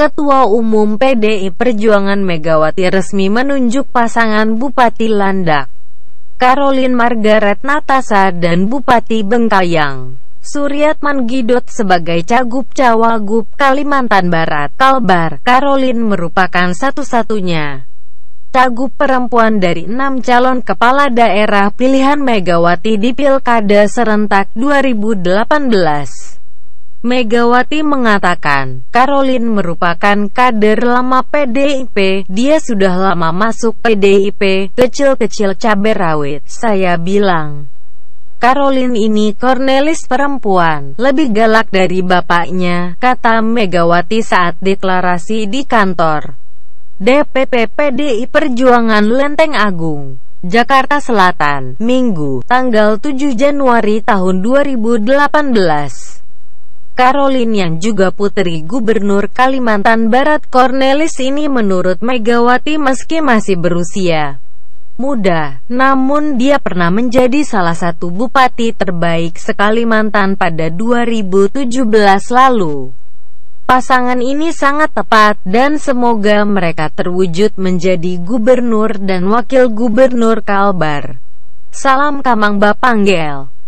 Ketua Umum PDI Perjuangan Megawati resmi menunjuk pasangan Bupati Landak, Karolin Margaret Natasa dan Bupati Bengkayang. Suryatman Gidot sebagai Cagup Cawagup Kalimantan Barat Kalbar, Karolin merupakan satu-satunya Cagup perempuan dari enam calon kepala daerah pilihan Megawati di Pilkada Serentak 2018. Megawati mengatakan, Karolin merupakan kader lama PDIP, dia sudah lama masuk PDIP, kecil-kecil cabai rawit, saya bilang. Karolin ini Cornelis perempuan, lebih galak dari bapaknya, kata Megawati saat deklarasi di kantor. DPP PDI Perjuangan Lenteng Agung Jakarta Selatan, Minggu, tanggal 7 Januari tahun 2018. Caroline yang juga putri Gubernur Kalimantan Barat Cornelis ini menurut Megawati meski masih berusia muda, namun dia pernah menjadi salah satu bupati terbaik sekalimantan pada 2017 lalu. Pasangan ini sangat tepat dan semoga mereka terwujud menjadi gubernur dan wakil gubernur Kalbar. Salam Kamang Bapanggel.